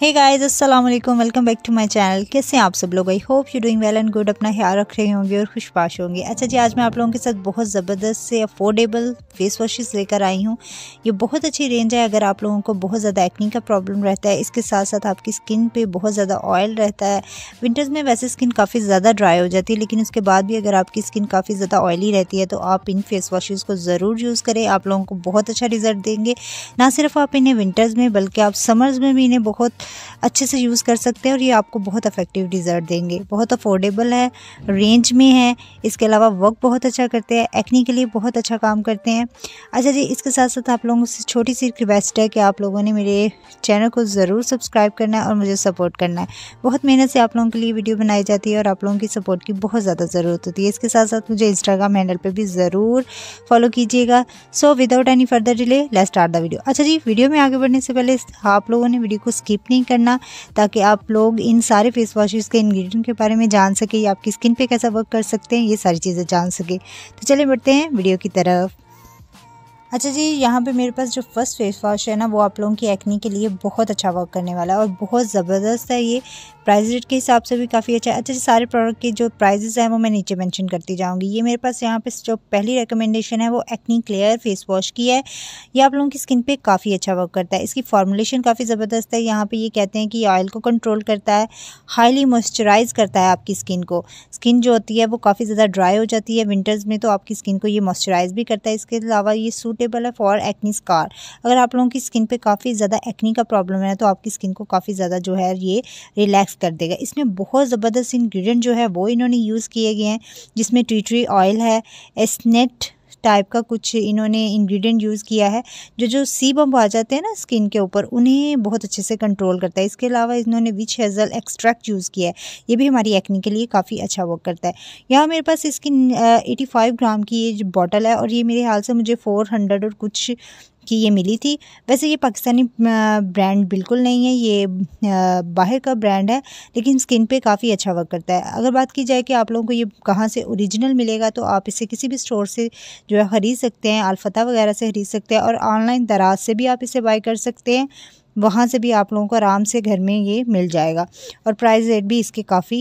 हे guys अस्सलाम वालेकुम welcome back to my channel कैसे हैं आप सब लोग I hope you doing well and good अपना ख्याल रख रहे होंगे और खुशपाश होंगे अच्छा जी आज मैं आप लोगों के साथ बहुत ज़बरदस्त से अफोर्डेबल फेस वॉशेस लेकर आई हूँ ये बहुत अच्छी रेंज है अगर आप लोगों को बहुत ज़्यादा एक्नी का प्रॉब्लम रहता है इसके साथ साथ आपकी स्किन पर बहुत ज़्यादा ऑयल रहता है विंटर्स में वैसे स्किन काफ़ी ज़्यादा ड्राई हो जाती है लेकिन उसके बाद भी अगर आपकी स्किन काफ़ी ज़्यादा ऑयली रहती है तो आप इन फेस वॉशेज़ को ज़रूर यूज़ करें आप लोगों को बहुत अच्छा रिजल्ट देंगे ना सिर्फ आप इन्हें विंटर्स में बल्कि आप समर्स में भी इन्हें बहुत अच्छे से यूज़ कर सकते हैं और ये आपको बहुत अफेक्टिव डिज़र्ट देंगे बहुत अफोर्डेबल है रेंज में है इसके अलावा वर्क बहुत अच्छा करते हैं एक्नी के लिए बहुत अच्छा काम करते हैं अच्छा जी इसके साथ साथ आप लोगों से छोटी सी रिक्वेस्ट है कि आप लोगों ने मेरे चैनल को ज़रूर सब्सक्राइब करना है और मुझे सपोर्ट करना है बहुत मेहनत से आप लोगों के लिए वीडियो बनाई जाती है और आप लोगों की सपोर्ट की बहुत ज़्यादा ज़रूरत होती है इसके साथ साथ मुझे इंस्टाग्राम हैंडल पर भी ज़रूर फॉलो कीजिएगा so without any further delay let start the video अच्छा जी वीडियो में आगे बढ़ने से पहले आप लोगों ने वीडियो को स्किप नहीं नहीं करना ताकि आप लोग इन सारे फेस वॉशेज़ के इंग्रेडिएंट के बारे में जान सकें या आपकी स्किन पे कैसा वर्क कर सकते हैं ये सारी चीज़ें जान सकें तो चले बढ़ते हैं वीडियो की तरफ अच्छा जी यहाँ पे मेरे पास जो फर्स्ट फेस वॉश है ना वो आप लोगों की एक्नी के लिए बहुत अच्छा वर्क करने वाला है और बहुत ज़बरदस्त है ये प्राइस रेट के हिसाब से भी काफ़ी अच्छा है अच्छा जी सारे प्रोडक्ट के जो प्राइजेज़ हैं वो मैं नीचे मैंशन करती जाऊँगी ये मेरे पास यहाँ पे जो पहली रिकमेंडेशन है वो एक्नी क्लियर फेस वॉश की है ये आप लोगों की स्किन पर काफ़ी अच्छा वर्क करता है इसकी फॉर्मुलेशन काफ़ी ज़बरदस्त है यहाँ पर ये कहते हैं कि ऑयल को कंट्रोल करता है हाईली मॉइस्चराइज करता है आपकी स्किन को स्किन जो होती है वो काफ़ी ज़्यादा ड्राई हो जाती है विंटर्स में तो आपकी स्किन को ये मॉइस्चराइज भी करता है इसके अलावा ये सूट सूटेबल है फॉर एक्नी स्कार अगर आप लोगों की स्किन पे काफ़ी ज़्यादा एक्नी का प्रॉब्लम है तो आपकी स्किन को काफ़ी ज़्यादा जो है ये रिलैक्स कर देगा इसमें बहुत ज़बरदस्त इन्ग्रीडियंट जो है वो इन्होंने यूज़ किए गए हैं जिसमें ट्रीट्री ऑयल है एसनेट टाइप का कुछ इन्होंने इंग्रेडिएंट यूज़ किया है जो जो सी बम्ब आ जाते हैं ना स्किन के ऊपर उन्हें बहुत अच्छे से कंट्रोल करता है इसके अलावा इन्होंने विच हेज़ल एक्सट्रैक्ट यूज़ किया है ये भी हमारी एक्नी के लिए काफ़ी अच्छा वर्क करता है यहाँ मेरे पास स्किन एटी फाइव ग्राम की ये बॉटल है और ये मेरे हाल से मुझे फोर हंड्रेड और कुछ कि ये मिली थी वैसे ये पाकिस्तानी ब्रांड बिल्कुल नहीं है ये बाहर का ब्रांड है लेकिन स्किन पे काफ़ी अच्छा वर्क करता है अगर बात की जाए कि आप लोगों को ये कहाँ से ओरिजिनल मिलेगा तो आप इसे किसी भी स्टोर से जो है ख़रीद सकते हैं अलफा वगैरह से ख़रीद सकते हैं और ऑनलाइन दराज से भी आप इसे बाई कर सकते हैं वहाँ से भी आप लोगों को आराम से घर में ये मिल जाएगा और प्राइस रेट भी इसके काफ़ी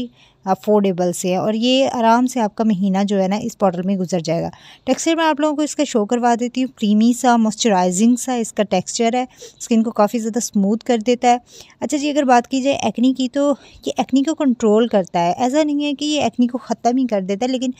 अफोर्डेबल से है और ये आराम से आपका महीना जो है ना इस पाउडर में गुजर जाएगा टेक्सचर मैं आप लोगों को इसका शो करवा देती हूँ क्रीमी सा मॉइस्चराइजिंग सा इसका टेक्सचर है स्किन को काफ़ी ज़्यादा स्मूथ कर देता है अच्छा जी अगर बात की जाए एक्नी की तो ये एक्नी को कंट्रोल करता है ऐसा नहीं है कि ये एक्नी को ख़त्म ही कर देता है लेकिन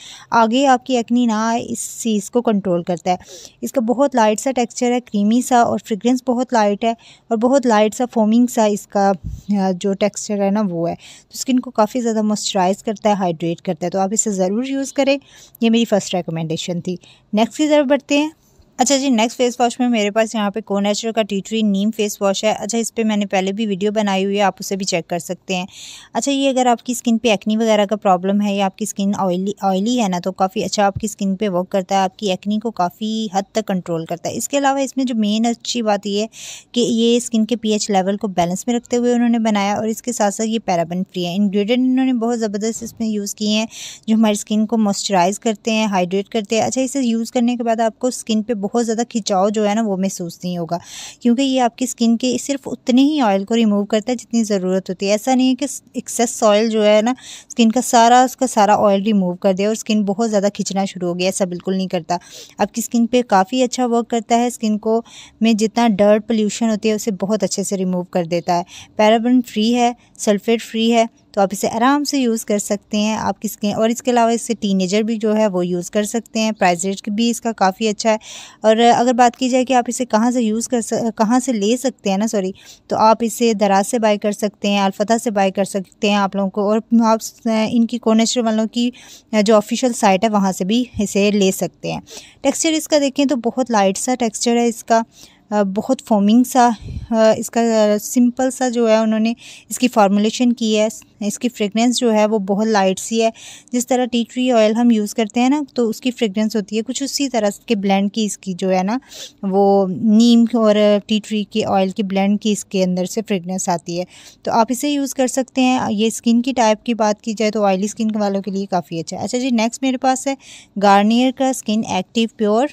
आगे आपकी एक्नी ना आए इस चीज़ को कंट्रोल करता है इसका बहुत लाइट सा टेक्स्चर है क्रीमी सा और फ्रेगरेंस बहुत लाइट है और बहुत लाइट सा फोमिंग सा इसका जो टेक्स्चर है ना वो है तो स्किन को काफ़ी ज़्यादा मॉइस्चर मॉइस्चराइज़ करता है हाइड्रेट करता है तो आप इसे ज़रूर यूज़ करें ये मेरी फ़र्स्ट रिकमेंडेशन थी नेक्स्ट की तरफ बढ़ते हैं अच्छा जी नेक्स्ट फेस वॉश में मेरे पास यहाँ पे नेचुरल का tea tree neem face wash है अच्छा इस पर मैंने पहले भी वीडियो बनाई हुई है आप उसे भी चेक कर सकते हैं अच्छा ये अगर आपकी स्किन पे एक्नी वगैरह का प्रॉब्लम है या आपकी स्किन ऑयली ऑयली है ना तो काफ़ी अच्छा आपकी स्किन पे वर्क करता है आपकी एक्नी को काफ़ी हद तक कंट्रोल करता है इसके अलावा इसमें जो मेन अच्छी बात यह है कि ये स्किन के पी लेवल को बैलेंस में रखते हुए उन्होंने बनाया और इसके साथ साथ ये पैराबन फ्री है इन्ग्रीडियंट इन्होंने बहुत ज़बरदस्त इसमें यूज़ किए हैं जो हमारी स्किन को मॉइस्चराइज़ करते हैं हाइड्रेट करते हैं अच्छा इसे यूज़ करने के बाद आपको स्किन पर बहुत ज़्यादा खिंचाव जो है ना वो महसूस नहीं होगा क्योंकि ये आपकी स्किन के सिर्फ उतने ही ऑयल को रिमूव करता है जितनी ज़रूरत होती है ऐसा नहीं है कि एक्सेस ऑयल जो है ना स्किन का सारा उसका सारा ऑयल रिमूव कर दे और स्किन बहुत ज़्यादा खिंचना शुरू हो गया ऐसा बिल्कुल नहीं करता आपकी स्किन पर काफ़ी अच्छा वर्क करता है स्किन को में जितना डर्ट पोल्यूशन होती है उसे बहुत अच्छे से रिमूव कर देता है पैराबन फ्री है सल्फेट फ्री है तो आप इसे आराम से यूज़ कर सकते हैं आप किसके और इसके अलावा इससे टीनेजर भी जो है वो यूज़ कर सकते हैं प्राइस रेट भी इसका काफ़ी अच्छा है और अगर बात की जाए कि आप इसे कहाँ से यूज़ कर सक कहाँ से ले सकते हैं ना सॉरी तो आप इसे दराज से बाई कर सकते हैं अलफा से बाई कर सकते हैं आप लोगों को और आप इनकी कोनेश्वर वालों की जो ऑफिशियल साइट है वहाँ से भी इसे ले सकते हैं टेक्स्चर इसका देखें तो बहुत लाइट सा टेक्स्चर है इसका बहुत फॉर्मिंग सा इसका सिंपल सा जो है उन्होंने इसकी फार्मोलेशन की है इसकी फ्रेगरेंस जो है वो बहुत लाइट सी है जिस तरह टी ट्री ऑयल हम यूज़ करते हैं ना तो उसकी फ्रेगरेंस होती है कुछ उसी तरह के ब्लेंड की इसकी जो है ना वो नीम और टी ट्री के ऑयल की ब्लेंड की इसके अंदर से फ्रेगरेंस आती है तो आप इसे यूज़ कर सकते हैं ये स्किन की टाइप की बात की जाए तो ऑयली स्किन वालों के लिए काफ़ी अच्छा है अच्छा जी नेक्स्ट मेरे पास है गार्नियर का skin active pure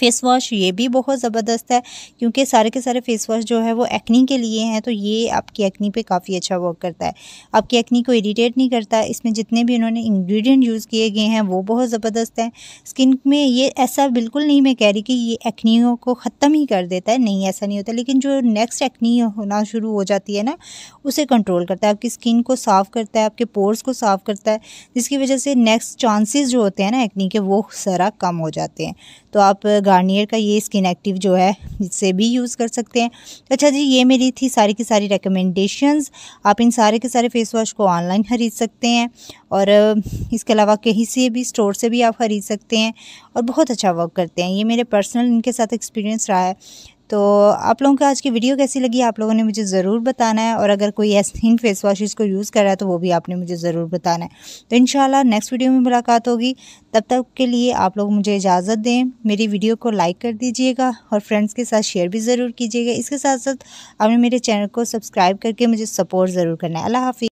face wash ये भी बहुत ज़बरदस्त है क्योंकि सारे के सारे फेस वॉश जो है वो एक्नी के लिए हैं तो ये आपकी एक्नी पे काफ़ी अच्छा वर्क करता है आपकी एक्नी को इरीटेट नहीं करता इसमें जितने भी उन्होंने इंग्रेडिएंट यूज़ किए गए हैं वो बहुत ज़बरदस्त हैं स्किन में ये ऐसा बिल्कुल नहीं मैं कह रही कि ये एक्नियों को ख़त्म ही कर देता है नहीं ऐसा नहीं होता लेकिन जो नेक्स्ट एक्नी होना शुरू हो जाती है ना उसे कंट्रोल करता है आपकी स्किन को साफ़ करता है आपके पोर्स को साफ़ करता है जिसकी वजह से नेक्स्ट चांसेस जो होते हैं ना एक्नी के वो सारा कम हो जाते हैं तो आप गार्नियर का ये स्किन एक्टिव जो है इससे भी यूज़ कर सकते हैं तो अच्छा जी ये मेरी थी सारी की सारी रिकमेंडेशंस आप इन सारे के सारे फेस वॉश को ऑनलाइन ख़रीद सकते हैं और इसके अलावा कहीं से भी स्टोर से भी आप ख़रीद सकते हैं और बहुत अच्छा वर्क करते हैं ये मेरे पर्सनल इनके साथ एक्सपीरियंस रहा है तो आप लोगों को आज की वीडियो कैसी लगी आप लोगों ने मुझे ज़रूर बताना है और अगर कोई एस्थीन फेस वॉश इसको यूज़ कर रहा है तो वो भी आपने मुझे ज़रूर बताना है तो इन नेक्स्ट वीडियो में मुलाकात होगी तब तक के लिए आप लोग मुझे इजाज़त दें मेरी वीडियो को लाइक कर दीजिएगा और फ्रेंड्स के साथ शेयर भी ज़रूर कीजिएगा इसके साथ साथ आपने मेरे चैनल को सब्सक्राइब करके मुझे सपोर्ट ज़रूर करना है अल्लाह हाफि